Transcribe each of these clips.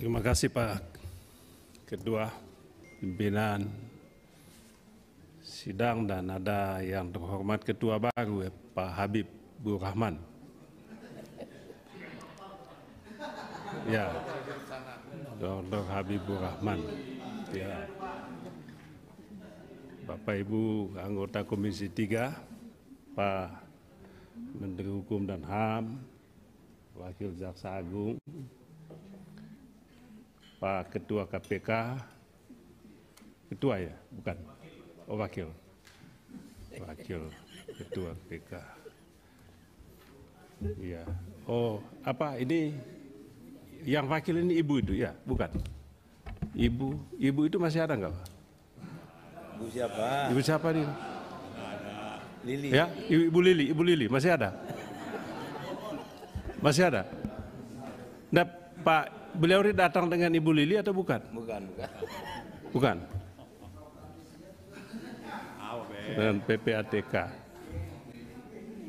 Terima kasih Pak Ketua Pimpinan Sidang dan ada yang terhormat Ketua baru ya, Pak Habib Bu Rahman. Ya, Dr. Habib Rahman. Ya. Bapak Ibu anggota Komisi 3, Pak Menteri Hukum dan HAM, Wakil Jaksa Agung, Pak Ketua KPK, Ketua ya, bukan, oh Wakil, Wakil Ketua KPK. Iya, oh apa ini, yang wakil ini ibu itu ya, bukan? Ibu, ibu itu masih ada nggak Pak? Ibu siapa? Ibu siapa nih? Ada. Lili. Ya, ibu, ibu Lili, ibu Lili masih ada? Masih ada? Nah, Pak beliau datang dengan Ibu Lili atau bukan? Bukan, bukan. Bukan. Dengan PPATK.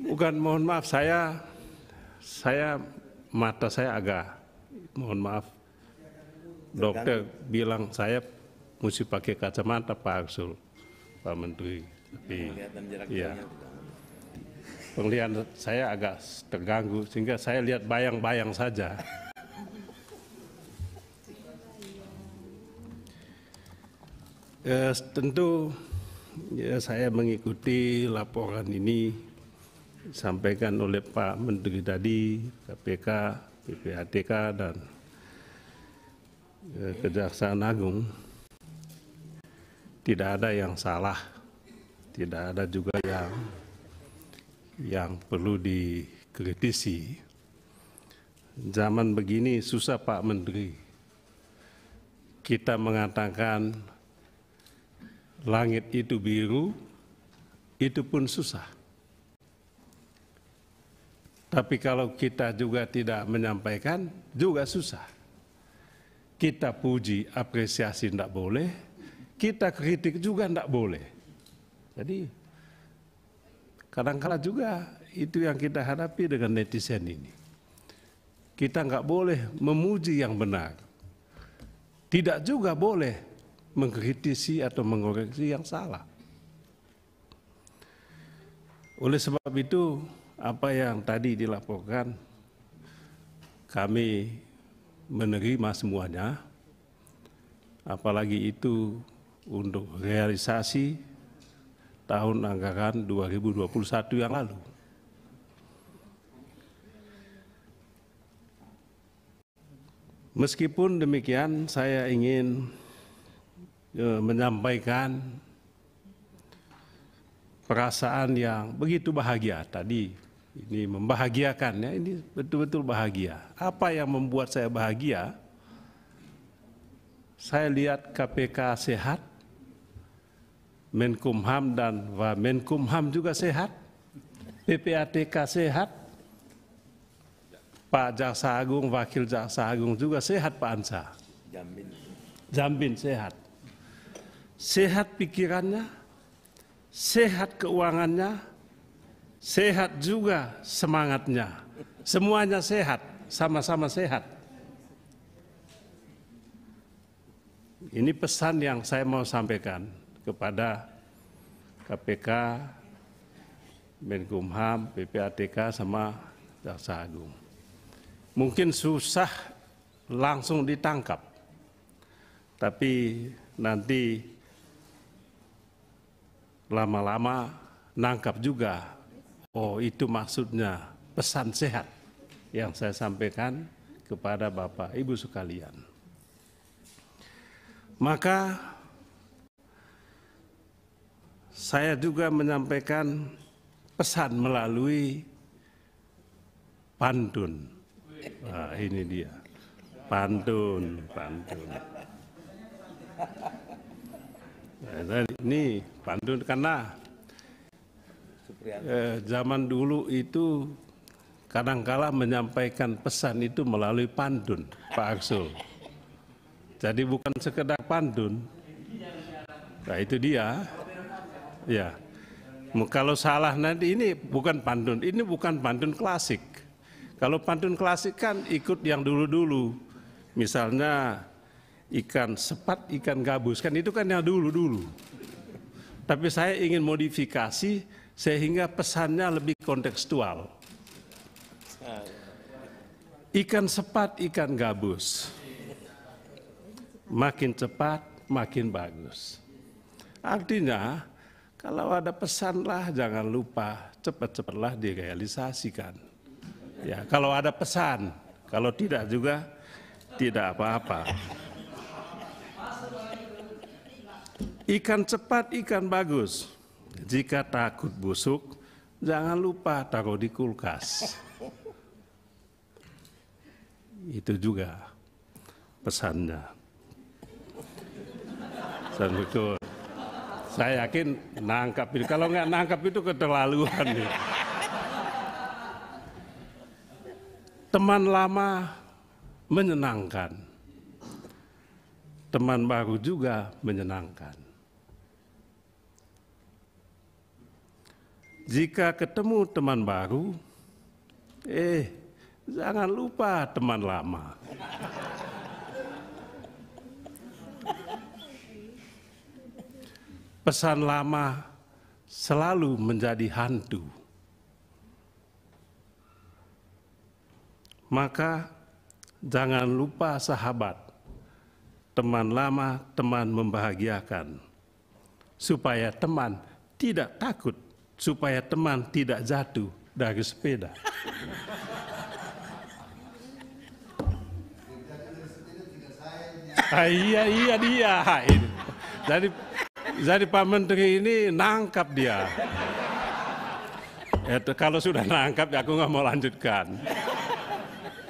Bukan, mohon maaf saya saya mata saya agak mohon maaf dokter bilang saya mesti pakai kacamata Pak Aksul Pak Menteri tapi ya penglihatan saya agak terganggu sehingga saya lihat bayang-bayang saja Ya, tentu ya, saya mengikuti laporan ini sampaikan oleh Pak Menteri tadi, KPK, PPATK dan ya, Kejaksaan Agung. Tidak ada yang salah, tidak ada juga yang yang perlu dikritisi. Zaman begini susah Pak Menteri. Kita mengatakan langit itu biru, itu pun susah. Tapi kalau kita juga tidak menyampaikan, juga susah. Kita puji, apresiasi tidak boleh, kita kritik juga tidak boleh. Jadi kadang-kala juga itu yang kita hadapi dengan netizen ini. Kita nggak boleh memuji yang benar. Tidak juga boleh mengkritisi atau mengoreksi yang salah. Oleh sebab itu, apa yang tadi dilaporkan, kami menerima semuanya, apalagi itu untuk realisasi tahun anggaran 2021 yang lalu. Meskipun demikian, saya ingin Ya, menyampaikan perasaan yang begitu bahagia tadi. Ini membahagiakan ya, ini betul-betul bahagia. Apa yang membuat saya bahagia? Saya lihat KPK sehat, Menkumham dan Wamenkumham juga sehat, PPATK sehat, Pak Jaksa Agung, Wakil Jaksa Agung juga sehat Pak Ansa. Jamin. Jamin sehat sehat pikirannya, sehat keuangannya, sehat juga semangatnya. Semuanya sehat, sama-sama sehat. Ini pesan yang saya mau sampaikan kepada KPK, Menkumham, PPATK, sama Jaksa Agung. Mungkin susah langsung ditangkap, tapi nanti lama-lama nangkap juga. Oh, itu maksudnya pesan sehat yang saya sampaikan kepada Bapak Ibu sekalian. Maka saya juga menyampaikan pesan melalui pantun. Nah, ini dia. Pantun, pantun. Nah, nah, ini Pandu karena eh, zaman dulu itu kadangkala menyampaikan pesan itu melalui pandun, Pak Aksul. Jadi bukan sekedar pandun. Nah itu dia. Ya. Kalau salah nanti ini bukan pandun, ini bukan pandun klasik. Kalau pantun klasik kan ikut yang dulu-dulu. Misalnya ikan sepat, ikan gabus. Kan itu kan yang dulu-dulu. Tapi saya ingin modifikasi sehingga pesannya lebih kontekstual. Ikan sepat, ikan gabus. Makin cepat, makin bagus. Artinya, kalau ada pesan lah jangan lupa cepat-cepatlah direalisasikan. Ya, kalau ada pesan, kalau tidak juga tidak apa-apa. Ikan cepat, ikan bagus. Jika takut busuk, jangan lupa taruh di kulkas. Itu juga pesannya. Dan betul. Saya yakin nangkap itu Kalau nggak nangkap itu keterlaluan. Ya. Teman lama menyenangkan. Teman baru juga menyenangkan. Jika ketemu teman baru, eh, jangan lupa teman lama. Pesan lama selalu menjadi hantu. Maka jangan lupa sahabat, teman lama, teman membahagiakan, supaya teman tidak takut supaya teman tidak jatuh dari sepeda. ah, iya iya dia ini. Jadi jadi Pak Menteri ini nangkap dia. Itu eh, kalau sudah nangkap ya aku nggak mau lanjutkan.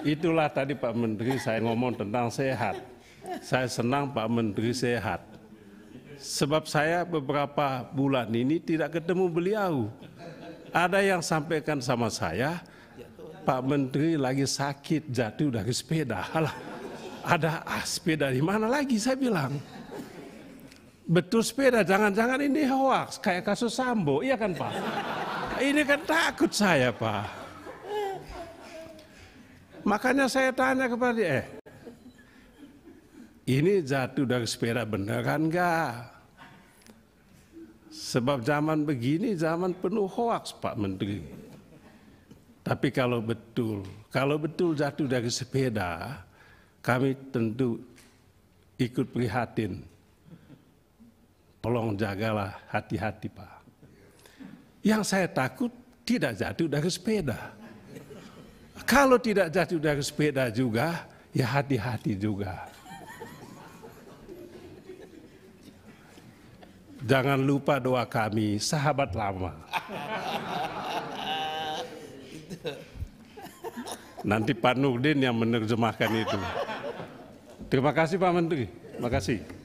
Itulah tadi Pak Menteri saya ngomong tentang sehat. Saya senang Pak Menteri sehat sebab saya beberapa bulan ini tidak ketemu beliau. Ada yang sampaikan sama saya, Pak Menteri lagi sakit jatuh dari sepeda. Alah, ada ah, sepeda di mana lagi saya bilang. Betul sepeda, jangan-jangan ini hoax kayak kasus Sambo, iya kan Pak? Ini kan takut saya Pak. Makanya saya tanya kepada dia, eh ini jatuh dari sepeda beneran enggak? Sebab zaman begini zaman penuh hoax Pak Menteri. Tapi kalau betul, kalau betul jatuh dari sepeda, kami tentu ikut prihatin. Tolong jagalah hati-hati Pak. Yang saya takut tidak jatuh dari sepeda. Kalau tidak jatuh dari sepeda juga, ya hati-hati juga. Jangan lupa doa kami, sahabat lama. Nanti Pak Nurdin yang menerjemahkan itu. Terima kasih Pak Menteri. Terima kasih.